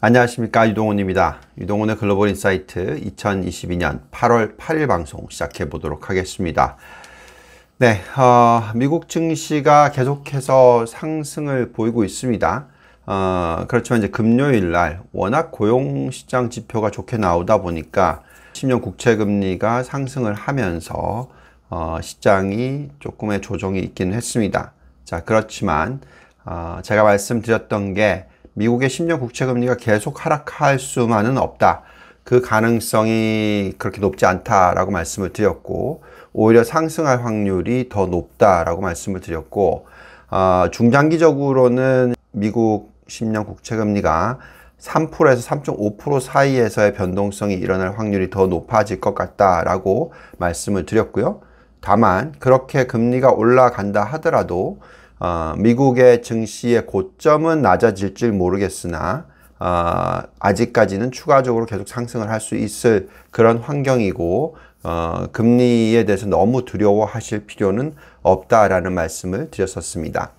안녕하십니까 유동훈입니다. 유동훈의 글로벌 인사이트 2022년 8월 8일 방송 시작해 보도록 하겠습니다. 네, 어, 미국 증시가 계속해서 상승을 보이고 있습니다. 어, 그렇지만 이제 금요일 날 워낙 고용시장 지표가 좋게 나오다 보니까 10년 국채금리가 상승을 하면서 어, 시장이 조금의 조정이 있긴 했습니다. 자, 그렇지만 어, 제가 말씀드렸던 게 미국의 10년 국채 금리가 계속 하락할 수만은 없다. 그 가능성이 그렇게 높지 않다라고 말씀을 드렸고 오히려 상승할 확률이 더 높다라고 말씀을 드렸고 어, 중장기적으로는 미국 10년 국채 금리가 3%에서 3.5% 사이에서의 변동성이 일어날 확률이 더 높아질 것 같다라고 말씀을 드렸고요. 다만 그렇게 금리가 올라간다 하더라도 어, 미국의 증시의 고점은 낮아질 줄 모르겠으나 어, 아직까지는 추가적으로 계속 상승을 할 수 있을 그런 환경이고 어, 금리에 대해서 너무 두려워하실 필요는 없다라는 말씀을 드렸었습니다.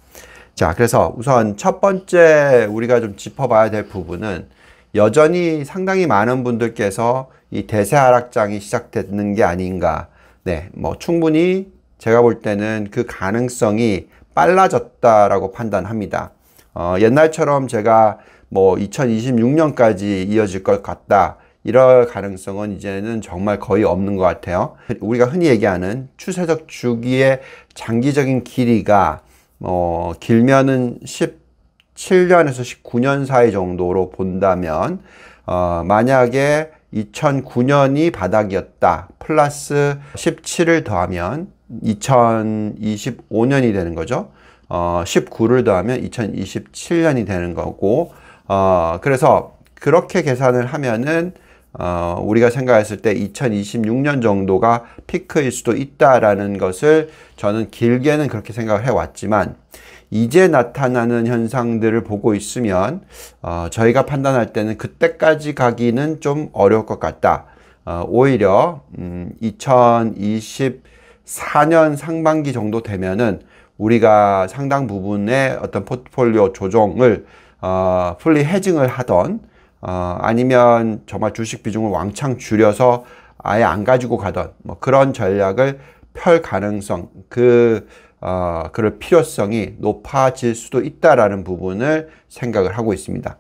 자, 그래서 우선 첫 번째 우리가 좀 짚어봐야 될 부분은 여전히 상당히 많은 분들께서 이 대세 하락장이 시작되는 게 아닌가. 네, 뭐 충분히 제가 볼 때는 그 가능성이 빨라졌다라고 판단합니다. 어, 옛날처럼 제가 뭐 2026년까지 이어질 것 같다. 이럴 가능성은 이제는 정말 거의 없는 것 같아요. 우리가 흔히 얘기하는 추세적 주기의 장기적인 길이가 어, 길면은 17년에서 19년 사이 정도로 본다면 어, 만약에 2009년이 바닥이었다 플러스 17을 더하면 2025년이 되는 거죠. 어, 19를 더하면 2027년이 되는 거고, 어, 그래서 그렇게 계산을 하면은, 어, 우리가 생각했을 때 2026년 정도가 피크일 수도 있다라는 것을 저는 길게는 그렇게 생각을 해왔지만, 이제 나타나는 현상들을 보고 있으면, 어, 저희가 판단할 때는 그때까지 가기는 좀 어려울 것 같다. 어, 오히려, 음, 2020, 4년 상반기 정도 되면은 우리가 상당 부분의 어떤 포트폴리오 조정을 어, 풀리 해징을 하던 어, 아니면 정말 주식 비중을 왕창 줄여서 아예 안 가지고 가던 뭐 그런 전략을 펼 가능성 그 어, 그럴 필요성이 높아질 수도 있다라는 부분을 생각을 하고 있습니다.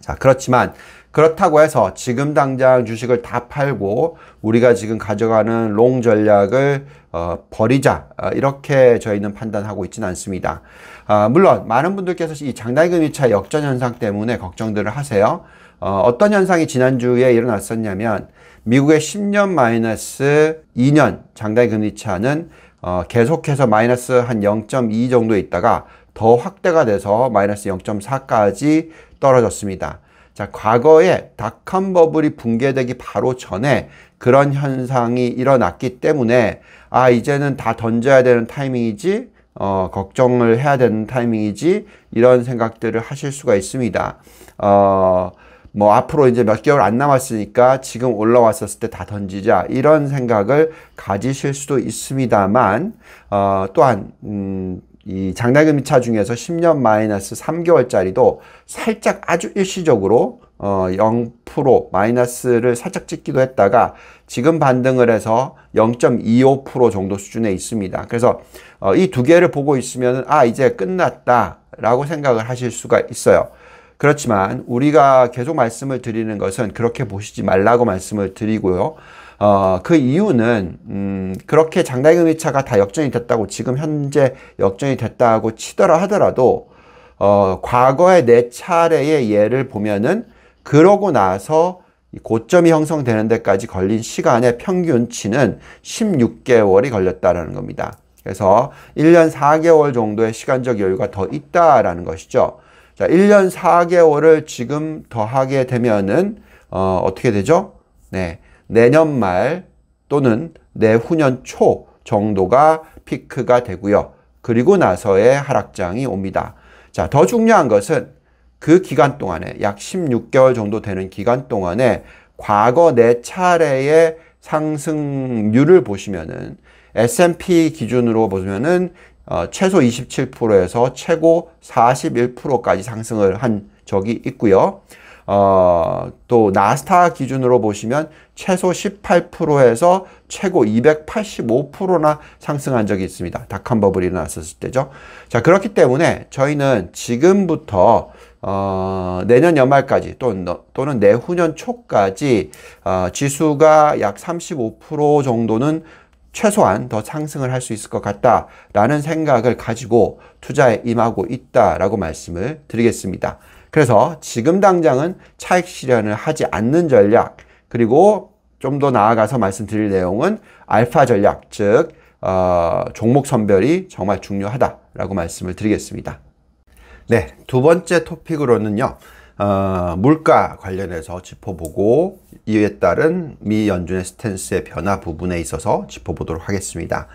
자 그렇지만 그렇다고 해서 지금 당장 주식을 다 팔고 우리가 지금 가져가는 롱 전략을 어, 버리자 어, 이렇게 저희는 판단하고 있지는 않습니다. 아, 물론 많은 분들께서 이 장단금리 차 역전 현상 때문에 걱정들을 하세요. 어, 어떤 현상이 지난주에 일어났었냐면 미국의 10년 마이너스 2년 장단금리 차는 어, 계속해서 마이너스 한 0.2정도 있다가 더 확대가 돼서 마이너스 0.4까지 떨어졌습니다. 자, 과거에 닷컴 버블이 붕괴되기 바로 전에 그런 현상이 일어났기 때문에 아, 이제는 다 던져야 되는 타이밍이지 어, 걱정을 해야 되는 타이밍이지 이런 생각들을 하실 수가 있습니다. 어, 뭐 앞으로 이제 몇 개월 안 남았으니까 지금 올라왔었을 때 다 던지자 이런 생각을 가지실 수도 있습니다만 어, 또한 음, 이장단금이차 중에서 10년 마이너스 3개월짜리도 살짝 아주 일시적으로 어0% 마이너스를 살짝 찍기도 했다가 지금 반등을 해서 0.25% 정도 수준에 있습니다. 그래서 어이 두 개를 보고 있으면 아 이제 끝났다라고 생각을 하실 수가 있어요. 그렇지만 우리가 계속 말씀을 드리는 것은 그렇게 보시지 말라고 말씀을 드리고요. 어, 그 이유는 음, 그렇게 장단금리차가 다 역전이 됐다고 지금 현재 역전이 됐다고 치더라 하더라도 어, 과거의 네 차례의 예를 보면은 그러고 나서 고점이 형성되는 데까지 걸린 시간의 평균치는 16개월이 걸렸다는 겁니다. 그래서 1년 4개월 정도의 시간적 여유가 더 있다라는 것이죠. 자, 1년 4개월을 지금 더하게 되면은 어, 어떻게 되죠? 네. 내년 말 또는 내후년 초 정도가 피크가 되고요. 그리고 나서의 하락장이 옵니다. 자, 더 중요한 것은 그 기간 동안에 약 16개월 정도 되는 기간 동안에 과거 네 차례의 상승률을 보시면은 S&P 기준으로 보면은 시 어, 최소 27%에서 최고 41%까지 상승을 한 적이 있고요. 어, 또 나스타 기준으로 보시면 최소 18%에서 최고 285%나 상승한 적이 있습니다. 닷컴 버블이 일어났었을 때죠. 자, 그렇기 때문에 저희는 지금부터 어, 내년 연말까지 또는, 또는 내후년 초까지 어, 지수가 약 35% 정도는 최소한 더 상승을 할 수 있을 것 같다라는 생각을 가지고 투자에 임하고 있다라고 말씀을 드리겠습니다. 그래서 지금 당장은 차익 실현을 하지 않는 전략, 그리고 좀더 나아가서 말씀드릴 내용은 알파 전략, 즉 어, 종목 선별이 정말 중요하다라고 말씀을 드리겠습니다. 네, 두 번째 토픽으로는요. 어, 물가 관련해서 짚어보고 이에 따른 미 연준의 스탠스의 변화 부분에 있어서 짚어보도록 하겠습니다.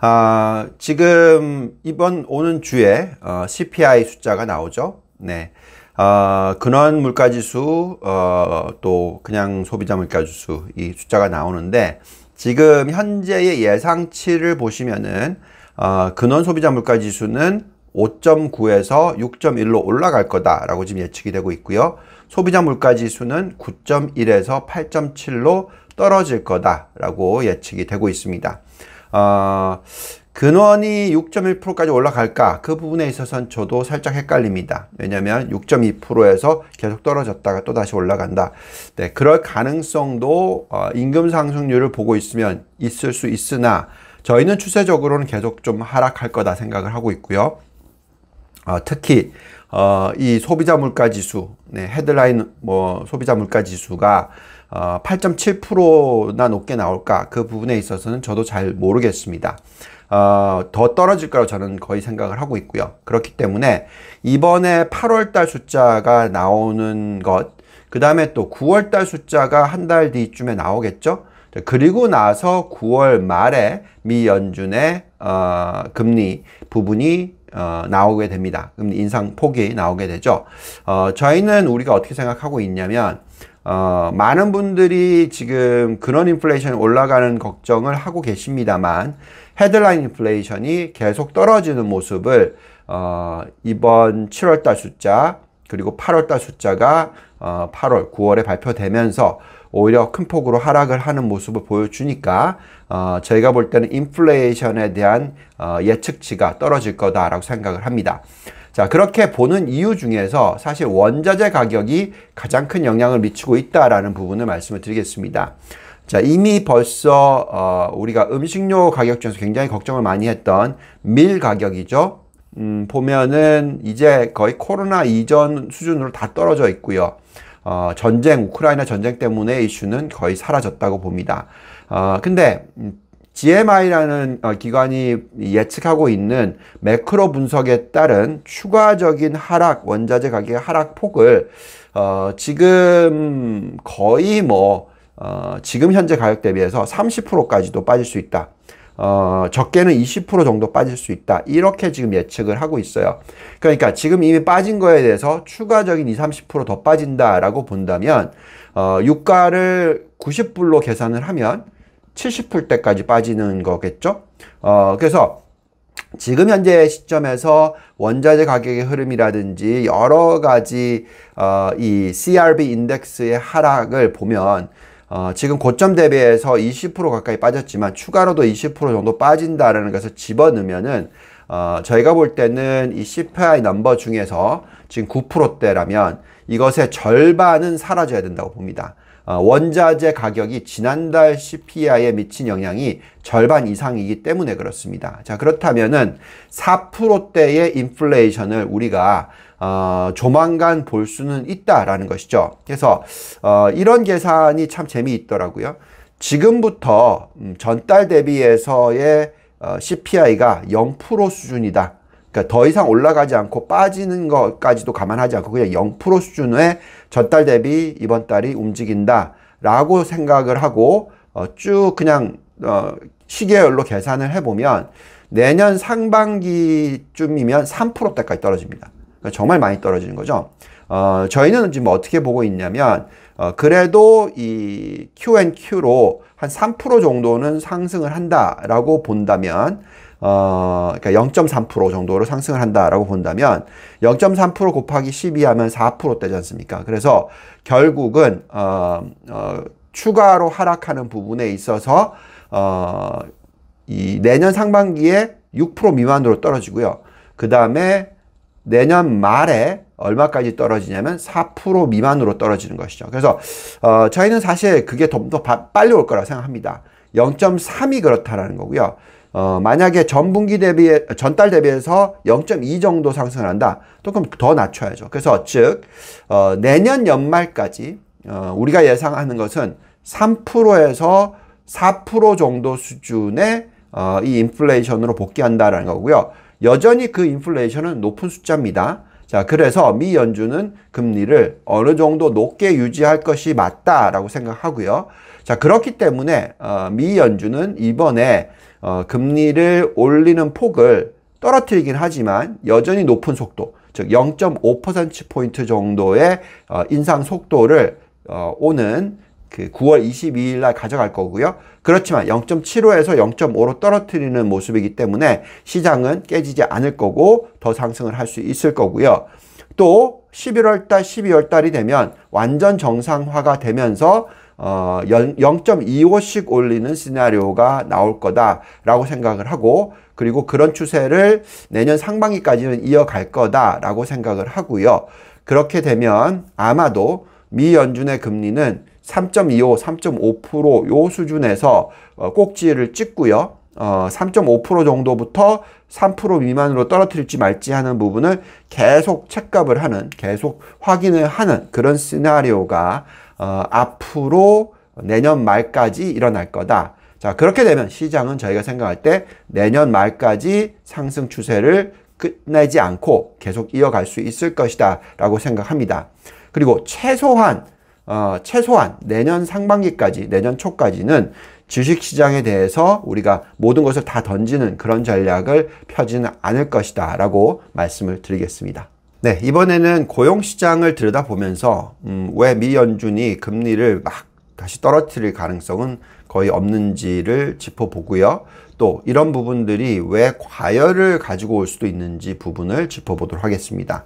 아, 지금 이번 오는 주에 어, CPI 숫자가 나오죠. 네. 아, 근원 물가지수 어, 또 그냥 소비자 물가지수 이 숫자가 나오는데 지금 현재의 예상치를 보시면은 어, 근원 소비자 물가지수는 5.9에서 6.1로 올라갈 거다라고 지금 예측이 되고 있고요. 소비자 물가지수는 9.1에서 8.7로 떨어질 거다라고 예측이 되고 있습니다. 어, 근원이 6.1%까지 올라갈까 그 부분에 있어서는 저도 살짝 헷갈립니다. 왜냐하면 6.2%에서 계속 떨어졌다가 또 다시 올라간다. 네, 그럴 가능성도 어, 임금 상승률을 보고 있으면 있을 수 있으나 저희는 추세적으로는 계속 좀 하락할 거다 생각을 하고 있고요. 어, 특히 어, 이 소비자 물가 지수, 네, 헤드라인 뭐 소비자 물가 지수가 어, 8.7%나 높게 나올까 그 부분에 있어서는 저도 잘 모르겠습니다. 어, 더 떨어질 거라고 저는 거의 생각을 하고 있고요. 그렇기 때문에 이번에 8월 달 숫자가 나오는 것, 그 다음에 또 9월 달 숫자가 한 달 뒤쯤에 나오겠죠? 그리고 나서 9월 말에 미 연준의 어, 금리 부분이 어, 나오게 됩니다. 금리 인상 폭이 나오게 되죠. 어, 저희는 우리가 어떻게 생각하고 있냐면 어, 많은 분들이 지금 근원 인플레이션이 올라가는 걱정을 하고 계십니다만 헤드라인 인플레이션이 계속 떨어지는 모습을 어, 이번 7월달 숫자 그리고 8월달 숫자가 어, 8월, 9월에 발표되면서 오히려 큰 폭으로 하락을 하는 모습을 보여주니까 어, 저희가 볼 때는 인플레이션에 대한 어, 예측치가 떨어질 거다라고 생각을 합니다. 자, 그렇게 보는 이유 중에서 사실 원자재 가격이 가장 큰 영향을 미치고 있다라는 부분을 말씀을 드리겠습니다. 자, 이미 벌써 어, 우리가 음식료 가격 중에서 굉장히 걱정을 많이 했던 밀 가격이죠. 음, 보면은 이제 거의 코로나 이전 수준으로 다 떨어져 있고요. 어, 전쟁, 우크라이나 전쟁 때문에 이슈는 거의 사라졌다고 봅니다. 어, 근데 음, GMI라는 어, 기관이 예측하고 있는 매크로 분석에 따른 추가적인 하락, 원자재 가격의 하락폭을 어, 지금 거의 뭐 어, 지금 현재 가격 대비해서 30%까지도 빠질 수 있다. 어, 적게는 20% 정도 빠질 수 있다. 이렇게 지금 예측을 하고 있어요. 그러니까 지금 이미 빠진 거에 대해서 추가적인 20, 30%더 빠진다라고 본다면, 어, 유가를 90불로 계산을 하면, 70풀 때까지 빠지는 거겠죠. 어, 그래서 지금 현재 시점에서 원자재 가격의 흐름이라든지 여러 가지 어, 이 CRB 인덱스의 하락을 보면 어, 지금 고점 대비해서 20% 가까이 빠졌지만 추가로도 20% 정도 빠진다라는 것을 집어넣으면은 어, 저희가 볼 때는 이 CPI 넘버 중에서 지금 9%대라면 이것의 절반은 사라져야 된다고 봅니다. 어, 원자재 가격이 지난달 CPI에 미친 영향이 절반 이상이기 때문에 그렇습니다. 자, 그렇다면은 4%대의 인플레이션을 우리가 어, 조만간 볼 수는 있다라는 것이죠. 그래서 어, 이런 계산이 참 재미있더라고요. 지금부터 음, 전달 대비해서의 어, CPI가 0% 수준이다. 그러니까 더 이상 올라가지 않고 빠지는 것까지도 감안하지 않고 그냥 0% 수준의 전달 대비 이번 달이 움직인다라고 생각을 하고 어, 쭉 그냥 어, 시계열로 계산을 해보면 내년 상반기쯤이면 3%대까지 떨어집니다. 그러니까 정말 많이 떨어지는 거죠. 어, 저희는 지금 어떻게 보고 있냐면 어, 그래도 이 Q&Q로 한 3% 정도는 상승을 한다라고 본다면 어, 그러니까 0.3% 정도로 상승을 한다라고 본다면 0.3% 곱하기 12 하면 4%대지 않습니까? 그래서 결국은 어, 어, 추가로 하락하는 부분에 있어서 어, 이 내년 상반기에 6% 미만으로 떨어지고요. 그 다음에 내년 말에 얼마까지 떨어지냐면 4% 미만으로 떨어지는 것이죠. 그래서 어, 저희는 사실 그게 더, 더 바, 빨리 올 거라 생각합니다. 0.3이 그렇다라는 거고요. 어, 만약에 전분기 대비 전달 대비해서 0.2 정도 상승을 한다. 또 그럼 더 낮춰야죠. 그래서 즉 어, 내년 연말까지 어, 우리가 예상하는 것은 3%에서 4% 정도 수준의 어, 이 인플레이션으로 복귀한다라는 거고요. 여전히 그 인플레이션은 높은 숫자입니다. 자, 그래서 미 연준은 금리를 어느 정도 높게 유지할 것이 맞다라고 생각하고요. 자, 그렇기 때문에 어, 미 연준은 이번에 어, 금리를 올리는 폭을 떨어뜨리긴 하지만 여전히 높은 속도, 즉 0.5%포인트 정도의 어, 인상 속도를 어, 오는 그 9월 22일 날 가져갈 거고요. 그렇지만 0.75에서 0.5로 떨어뜨리는 모습이기 때문에 시장은 깨지지 않을 거고 더 상승을 할 수 있을 거고요. 또 11월 달, 12월 달이 되면 완전 정상화가 되면서 어, 0.25씩 올리는 시나리오가 나올 거다라고 생각을 하고 그리고 그런 추세를 내년 상반기까지는 이어갈 거다라고 생각을 하고요. 그렇게 되면 아마도 미 연준의 금리는 3.25, 3.5%요 수준에서 어, 꼭지를 찍고요. 어, 3.5% 정도부터 3% 미만으로 떨어뜨릴지 말지 하는 부분을 계속 체크업을 하는, 계속 확인을 하는 그런 시나리오가 어, 앞으로 내년 말까지 일어날 거다. 자, 그렇게 되면 시장은 저희가 생각할 때 내년 말까지 상승 추세를 끝내지 않고 계속 이어갈 수 있을 것이다 라고 생각합니다. 그리고 최소한 어, 최소한 내년 상반기까지 내년 초까지는 주식시장에 대해서 우리가 모든 것을 다 던지는 그런 전략을 펴지는 않을 것이다 라고 말씀을 드리겠습니다. 네, 이번에는 고용시장을 들여다보면서 음, 왜 미연준이 금리를 막 다시 떨어뜨릴 가능성은 거의 없는지를 짚어보고요. 또 이런 부분들이 왜 과열을 가지고 올 수도 있는지 부분을 짚어보도록 하겠습니다.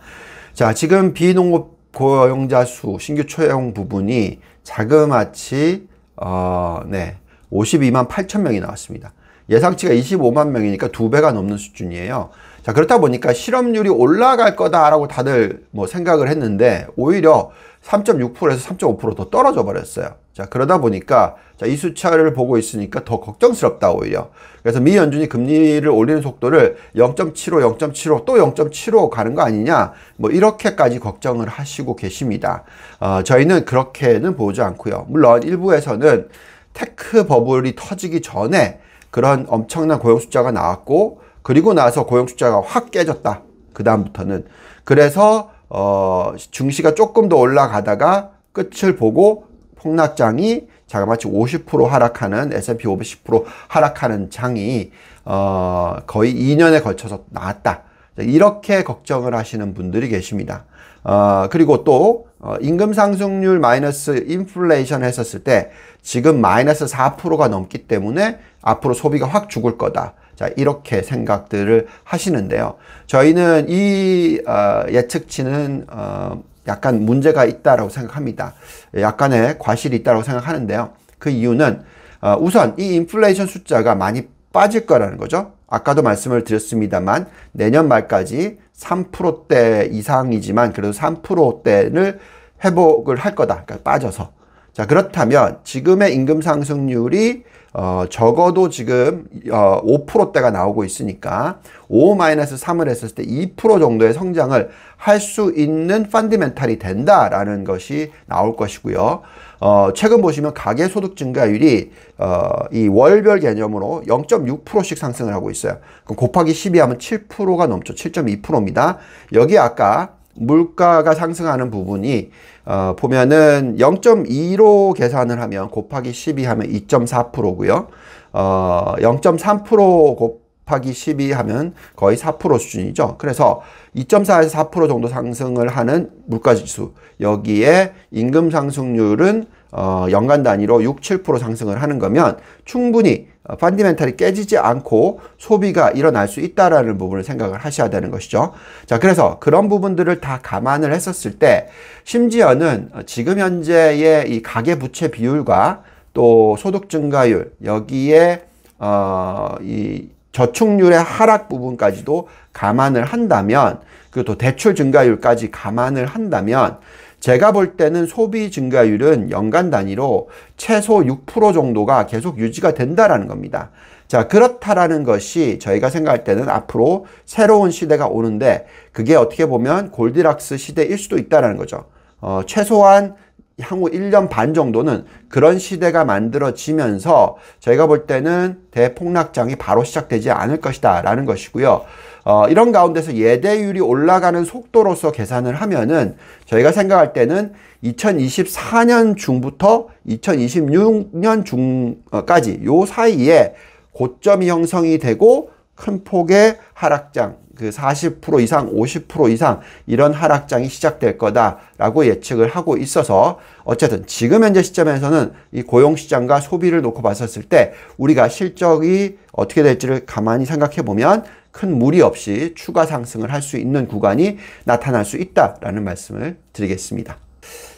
자, 지금 비농업 고용자 수 신규 채용 부분이 자그마치 어, 네, 52만 8천 명이 나왔습니다. 예상치가 25만 명이니까 두 배가 넘는 수준이에요. 자, 그렇다 보니까 실업률이 올라갈 거다라고 다들 뭐 생각을 했는데 오히려 3.6%에서 3.5%더 떨어져 버렸어요. 자, 그러다 보니까 자, 이 수치를 보고 있으니까 더 걱정스럽다 오히려. 그래서 미 연준이 금리를 올리는 속도를 0.75, 0.75, 또 0.75 가는 거 아니냐? 뭐 이렇게까지 걱정을 하시고 계십니다. 어, 저희는 그렇게는 보지 않고요. 물론 일부에서는 테크 버블이 터지기 전에 그런 엄청난 고용 숫자가 나왔고 그리고 나서 고용 숫자가 확 깨졌다. 그 다음부터는 그래서 어, 중시가 조금 더 올라가다가 끝을 보고 폭락장이 자가 마치 50% 하락하는 S&P 510% 하락하는 장이 어, 거의 2년에 걸쳐서 나왔다. 이렇게 걱정을 하시는 분들이 계십니다. 어, 그리고 또 어, 임금 상승률 마이너스 인플레이션 했었을 때 지금 마이너스 4%가 넘기 때문에 앞으로 소비가 확 죽을 거다. 자, 이렇게 생각들을 하시는데요. 저희는 이 어, 예측치는 어, 약간 문제가 있다라고 생각합니다. 약간의 과실이 있다고 생각하는데요. 그 이유는 어, 우선 이 인플레이션 숫자가 많이 빠질 거라는 거죠. 아까도 말씀을 드렸습니다만 내년 말까지 3%대 이상이지만 그래도 3%대를 회복을 할 거다. 그러니까 빠져서. 자, 그렇다면 지금의 임금 상승률이 어, 적어도 지금 어, 5%대가 나오고 있으니까 5-3을 했을 때 2% 정도의 성장을 할 수 있는 펀디멘탈이 된다라는 것이 나올 것이고요. 어, 최근 보시면 가계소득 증가율이 어, 이 월별 개념으로 0.6%씩 상승을 하고 있어요. 그럼 곱하기 12 하면 7%가 넘죠. 7.2%입니다. 여기 아까 물가가 상승하는 부분이 어, 보면은 0.2로 계산을 하면 곱하기 12 하면 2.4%고요. 어, 0.3% 곱하기 12 하면 거의 4% 수준이죠. 그래서 2.4에서 4% 정도 상승을 하는 물가지수 여기에 임금 상승률은 어, 연간 단위로 6, 7% 상승을 하는 거면 충분히 어, 펀디멘탈이 깨지지 않고 소비가 일어날 수 있다라는 부분을 생각을 하셔야 되는 것이죠. 자, 그래서 그런 부분들을 다 감안을 했었을 때 심지어는 어, 지금 현재의 이 가계 부채 비율과 또 소득 증가율 여기에 어, 이 저축률의 하락 부분까지도 감안을 한다면 그리고 또 대출 증가율까지 감안을 한다면 제가 볼 때는 소비 증가율은 연간 단위로 최소 6% 정도가 계속 유지가 된다라는 겁니다. 자, 그렇다라는 것이 저희가 생각할 때는 앞으로 새로운 시대가 오는데 그게 어떻게 보면 골디락스 시대일 수도 있다라는 거죠. 어, 최소한 향후 1년 반 정도는 그런 시대가 만들어지면서 저희가 볼 때는 대폭락장이 바로 시작되지 않을 것이다 라는 것이고요. 어, 이런 가운데서 예대율이 올라가는 속도로서 계산을 하면은 저희가 생각할 때는 2024년 중부터 2026년 중까지 요 사이에 고점이 형성이 되고 큰 폭의 하락장 그40% 이상, 50% 이상 이런 하락장이 시작될 거다라고 예측을 하고 있어서 어쨌든 지금 현재 시점에서는 이 고용시장과 소비를 놓고 봤었을 때 우리가 실적이 어떻게 될지를 가만히 생각해 보면 큰 무리 없이 추가 상승을 할 수 있는 구간이 나타날 수 있다라는 말씀을 드리겠습니다.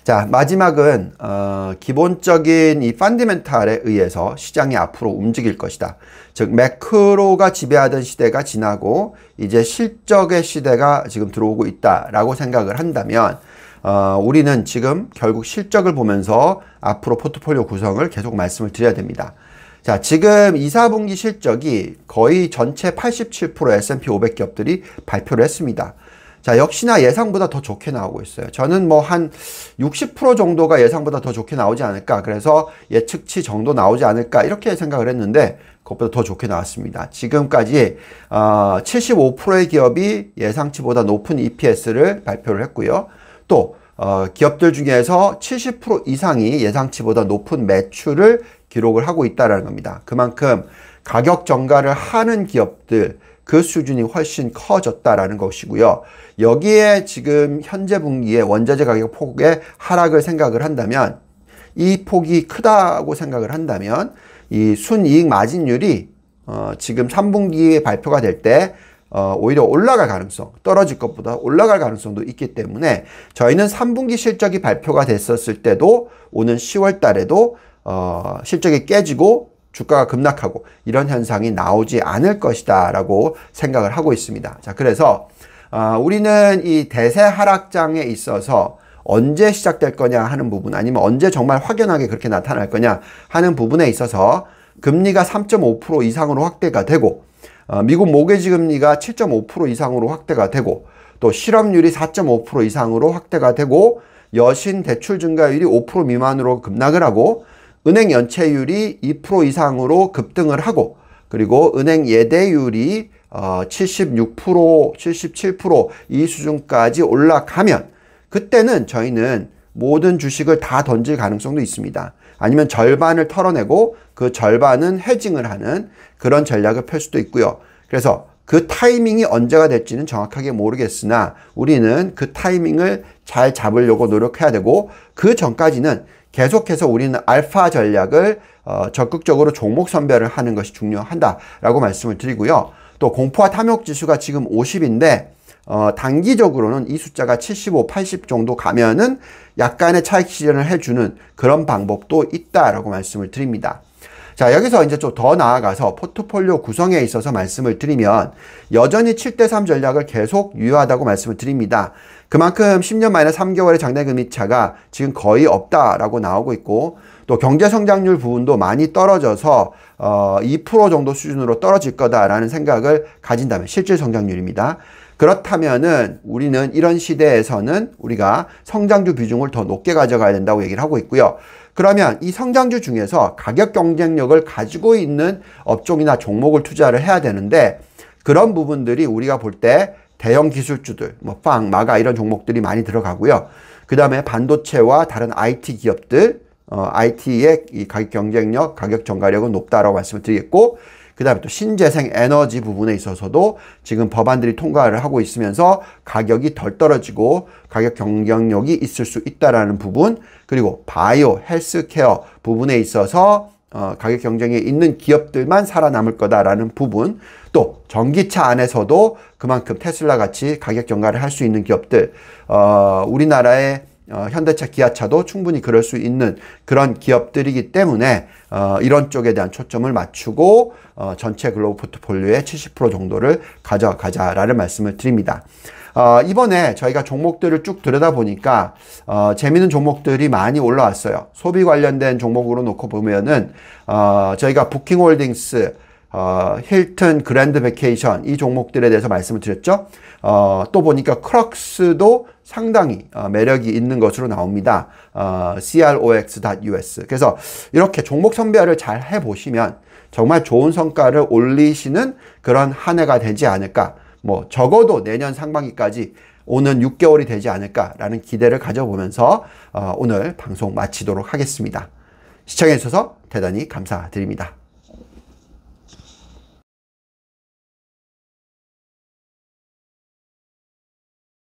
자 마지막은 어, 기본적인 이 펀드멘탈에 의해서 시장이 앞으로 움직일 것이다. 즉 매크로가 지배하던 시대가 지나고 이제 실적의 시대가 지금 들어오고 있다라고 생각을 한다면 어, 우리는 지금 결국 실적을 보면서 앞으로 포트폴리오 구성을 계속 말씀을 드려야 됩니다. 자, 지금 2, 4분기 실적이 거의 전체 87% S&P 500 기업들이 발표를 했습니다. 자, 역시나 예상보다 더 좋게 나오고 있어요. 저는 뭐 한 60% 정도가 예상보다 더 좋게 나오지 않을까. 그래서 예측치 정도 나오지 않을까. 이렇게 생각을 했는데, 그것보다 더 좋게 나왔습니다. 지금까지 어, 75%의 기업이 예상치보다 높은 EPS를 발표를 했고요. 또 어, 기업들 중에서 70% 이상이 예상치보다 높은 매출을 기록을 하고 있다라는 겁니다. 그만큼 가격 정가를 하는 기업들, 그 수준이 훨씬 커졌다라는 것이고요. 여기에 지금 현재 분기에 원자재 가격 폭의 하락을 생각을 한다면 이 폭이 크다고 생각을 한다면 이 순이익 마진율이 어, 지금 3분기에 발표가 될때 어, 오히려 올라갈 가능성, 떨어질 것보다 올라갈 가능성도 있기 때문에 저희는 3분기 실적이 발표가 됐었을 때도 오는 10월 달에도 어, 실적이 깨지고 주가가 급락하고 이런 현상이 나오지 않을 것이다 라고 생각을 하고 있습니다. 자, 그래서 어, 우리는 이 대세 하락장에 있어서 언제 시작될 거냐 하는 부분 아니면 언제 정말 확연하게 그렇게 나타날 거냐 하는 부분에 있어서 금리가 3.5% 이상으로 확대가 되고 어, 미국 모계지 금리가 7.5% 이상으로 확대가 되고 또 실업률이 4.5% 이상으로 확대가 되고 여신 대출 증가율이 5% 미만으로 급락을 하고 은행 연체율이 2% 이상으로 급등을 하고 그리고 은행 예대율이 76%, 어, 77%이 수준까지 올라가면 그때는 저희는 모든 주식을 다 던질 가능성도 있습니다. 아니면 절반을 털어내고 그 절반은 해징을 하는 그런 전략을 펼 수도 있고요. 그래서 그 타이밍이 언제가 될지는 정확하게 모르겠으나 우리는 그 타이밍을 잘 잡으려고 노력해야 되고 그 전까지는 계속해서 우리는 알파 전략을 어, 적극적으로 종목 선별을 하는 것이 중요하다라고 말씀을 드리고요. 또 공포와 탐욕 지수가 지금 50인데 어, 단기적으로는 이 숫자가 75, 80 정도 가면은 약간의 차익 실현을 해주는 그런 방법도 있다라고 말씀을 드립니다. 자, 여기서 이제 좀 더 나아가서 포트폴리오 구성에 있어서 말씀을 드리면 여전히 7대3 전략을 계속 유효하다고 말씀을 드립니다. 그만큼 10년 만에 3개월의 장대금리 차가 지금 거의 없다라고 나오고 있고 또 경제 성장률 부분도 많이 떨어져서 어, 2% 정도 수준으로 떨어질 거다라는 생각을 가진다면 실질 성장률입니다. 그렇다면은 우리는 이런 시대에서는 우리가 성장주 비중을 더 높게 가져가야 된다고 얘기를 하고 있고요. 그러면 이 성장주 중에서 가격 경쟁력을 가지고 있는 업종이나 종목을 투자를 해야 되는데 그런 부분들이 우리가 볼 때 대형 기술주들, 뭐 빵, 마가 이런 종목들이 많이 들어가고요. 그 다음에 반도체와 다른 IT 기업들, 어, IT의 이 가격 경쟁력, 가격 전가력은 높다라고 말씀을 드리겠고 그 다음에 또 신재생 에너지 부분에 있어서도 지금 법안들이 통과를 하고 있으면서 가격이 덜 떨어지고 가격 경쟁력이 있을 수 있다라는 부분 그리고 바이오 헬스케어 부분에 있어서 어, 가격 경쟁에 있는 기업들만 살아남을 거다라는 부분 또 전기차 안에서도 그만큼 테슬라 같이 가격 경가를 할 수 있는 기업들 어, 우리나라의 어, 현대차, 기아차도 충분히 그럴 수 있는 그런 기업들이기 때문에 어, 이런 쪽에 대한 초점을 맞추고 어, 전체 글로벌 포트폴리오의 70% 정도를 가져가자라는 말씀을 드립니다. 어, 이번에 저희가 종목들을 쭉 들여다보니까 어, 재미있는 종목들이 많이 올라왔어요. 소비 관련된 종목으로 놓고 보면은 어, 저희가 부킹홀딩스 어, 힐튼 그랜드 베케이션 이 종목들에 대해서 말씀을 드렸죠. 어, 또 보니까 크럭스도 상당히 어, 매력이 있는 것으로 나옵니다. 어, crox.us. 그래서 이렇게 종목 선별을 잘 해보시면 정말 좋은 성과를 올리시는 그런 한 해가 되지 않을까. 뭐 적어도 내년 상반기까지 오는 6개월이 되지 않을까라는 기대를 가져보면서 어, 오늘 방송 마치도록 하겠습니다. 시청해주셔서 대단히 감사드립니다.